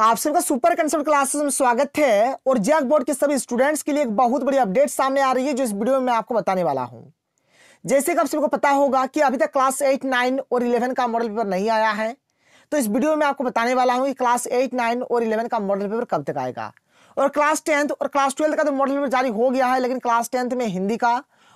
आप सबका super consult classes में स्वागत है और जैक बोर्ड के सभी स्टूडेंट्स के लिए एक बहुत बड़ी अपडेट सामने आ रही है जो इस वीडियो में मैं आपको बताने वाला हूं जैसे कि आप सबको पता होगा कि अभी तक क्लास एट नाइन और इलेवन का मॉडल पेपर नहीं आया है तो इस वीडियो में आपको बताने वाला हूँ कि क्लास एट नाइन और इलेवन का मॉडल पेपर कब तक आएगा और क्लास टेंथ और क्लास ट्वेल्थ का तो मॉडल पेपर जारी हो गया है लेकिन क्लास टेंथ में हिंदी का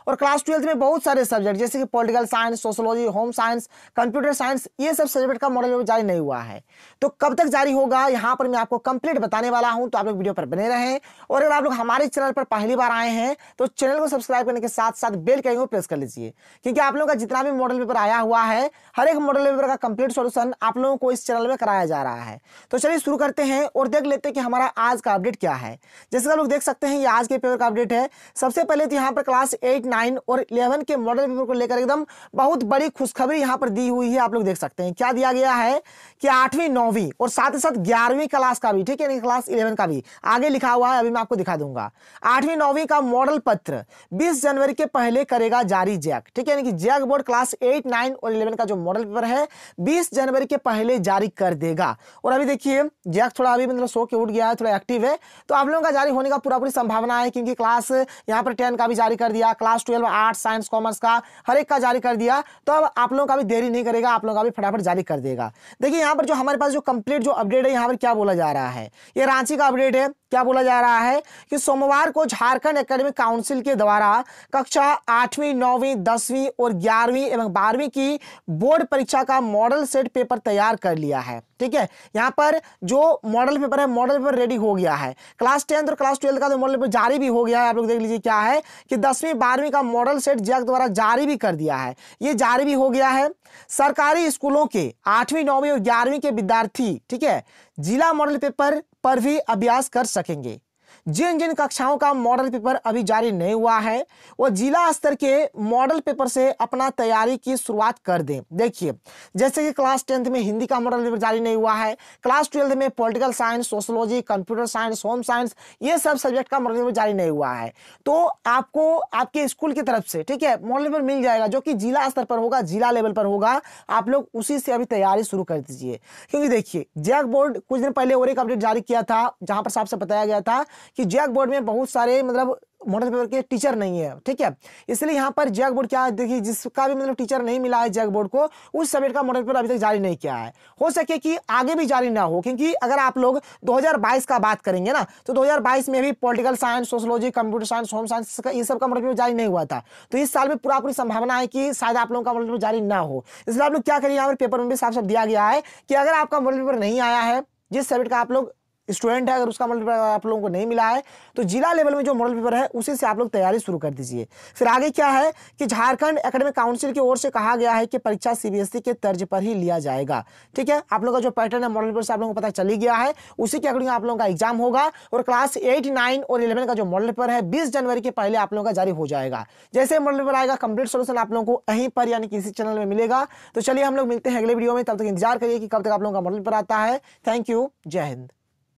और क्लास ट्वेल्थ में बहुत सारे सब्जेक्ट जैसे कि political science sociology home science computer science ये सब सब्जेक्ट का मॉडल जारी नहीं हुआ है तो कब तक जारी होगा यहाँ पर मैं आपको कंप्लीट बताने वाला हूँ तो आप लोग वीडियो पर बने रहें और अगर आप लोग हमारे चैनल पर पहली बार आए हैं तो चैनल को सब्सक्राइब करने के साथ साथ बेल कैन को प्रेस कर लीजिए क्योंकि आप लोगों का जितना भी मॉडल पेपर आया हुआ है हर एक मॉडल पेपर का कंप्लीट सोल्यूशन आप लोगों को इस चैनल में कराया जा रहा है तो चलिए शुरू करते हैं और देख लेते हैं कि हमारा आज का अपडेट क्या है जैसे आप लोग देख सकते हैं ये आज के पेपर का अपडेट है सबसे पहले तो यहाँ पर क्लास एट नाइन और इलेवन के मॉडल पेपर को लेकर एकदम बहुत बड़ी खुशखबरी यहाँ पर दी हुई है आप लोग देख सकते हैं क्या दिया गया है कि आठवीं नौवीं और साथ ही साथ ग्यारहवीं क्लास का भी ठीक है क्लास इलेवन का भी आगे लिखा हुआ है अभी मैं आपको दिखा दूंगा आठवीं नौवीं का मॉडल पत्र बीस जनवरी के पहले करेगा जारी जैक ठीक है यानी कि JAC board class eight nine और इलेवन का जो मॉडल पेपर है बीस जनवरी के पहले जारी कर देगा और अभी देखिए जैक थोड़ा अभी मतलब सो के उठ गया है थोड़ा एक्टिव है तो आप लोगों का जारी होने का पूरा पूरी संभावना है क्योंकि क्लास यहाँ पर टेन का भी जारी कर दिया class twelve art science commerce का हर एक का जारी कर दिया तो अब आप लोगों का भी देरी नहीं करेगा आप लोगों का भी फटाफट जारी कर देगा देखिए यहाँ पर जो हमारे पास जो कंप्लीट जो अपडेट है यहाँ पर क्या बोला जा रहा है ये रांची का अपडेट है क्या बोला जा रहा है कि सोमवार को झारखंड एकेडमिक काउंसिल के द्वारा कक्षा आठवीं नौवीं दसवीं और ग्यारहवीं एवं बारहवीं की बोर्ड परीक्षा का मॉडल सेट पेपर तैयार कर लिया है ठीक है यहाँ पर जो मॉडल पेपर है मॉडल पेपर रेडी हो गया है क्लास टेंथ और क्लास ट्वेल्थ का तो मॉडल पेपर जारी भी हो गया है आप लोग देख लीजिए क्या है कि दसवीं बारहवीं का मॉडल सेट जैक द्वारा जारी भी कर दिया है ये जारी भी हो गया है सरकारी स्कूलों के आठवीं नौवीं और ग्यारहवीं के विद्यार्थी ठीक है जिला मॉडल पेपर पर भी अभ्यास कर सकेंगे जिन जिन कक्षाओं का मॉडल पेपर अभी जारी नहीं हुआ है वो जिला स्तर के मॉडल पेपर से अपना तैयारी की शुरुआत कर दें देखिए जैसे कि क्लास टेंथ में हिंदी का मॉडल पेपर जारी नहीं हुआ है क्लास ट्वेल्थ में political science sociology computer science home science ये सब सब्जेक्ट का मॉडल पेपर जारी नहीं हुआ है तो आपको आपके स्कूल की तरफ से ठीक है मॉडल पेपर मिल जाएगा जो कि जिला स्तर पर होगा जिला लेवल पर होगा आप लोग उसी से अभी तैयारी शुरू कर दीजिए क्योंकि देखिए जैक बोर्ड कुछ दिन पहले और एक अपडेट जारी किया था जहां पर साहब से बताया गया था कि जैक बोर्ड में बहुत सारे मतलब मॉडल पेपर के टीचर नहीं है ठीक है इसलिए यहाँ पर जैक बोर्ड क्या देखिए जिसका भी मतलब टीचर नहीं मिला है जैक बोर्ड को उस सब्जेक्ट का मॉडल पेपर अभी तक जारी नहीं किया है हो सके कि आगे भी जारी ना हो क्योंकि अगर आप लोग 2022 का बात करेंगे ना तो 2022 में भी political science sociology computer science home science ये सब का मॉडल पेपर जारी नहीं हुआ था तो इस साल में पूरा पूरी संभावना है कि शायद आप लोगों का मॉडल पेपर जारी ना हो इसलिए आप लोग क्या करिए यहाँ पर पेपर में भी साफ साफ दिया गया है कि अगर आपका मॉडल पेपर नहीं आया है जिस सब्जेक्ट का आप लोग स्टूडेंट है अगर उसका मॉडल पेपर आप लोगों को नहीं मिला है तो जिला लेवल में जो मॉडल पेपर है उसी से आप लोग तैयारी शुरू कर दीजिए फिर आगे क्या है कि झारखंड एकेडमिक काउंसिल की ओर से कहा गया है कि परीक्षा सीबीएसई e के तर्ज पर ही लिया जाएगा ठीक है आप लोगों का जो पैटर्न है मॉडल पेपर से आप लोगों को पता चली गया है उसी के अकॉर्डिंग आप लोगों का एग्जाम होगा और क्लास एट नाइन और इलेवन का जो मॉडल पेपर है बीस जनवरी के पहले आप लोगों का जारी हो जाएगा जैसे मॉडल पेपर आएगा कंप्लीट सोल्यूशन आप लोगों को यहीं पर यानी किसी चैनल में मिलेगा तो चलिए हम लोग मिलते हैं अगले वीडियो में तब तक इंतजार करिए कि कब तक आप लोगों का मॉडल पेपर आता है थैंक यू जय हिंद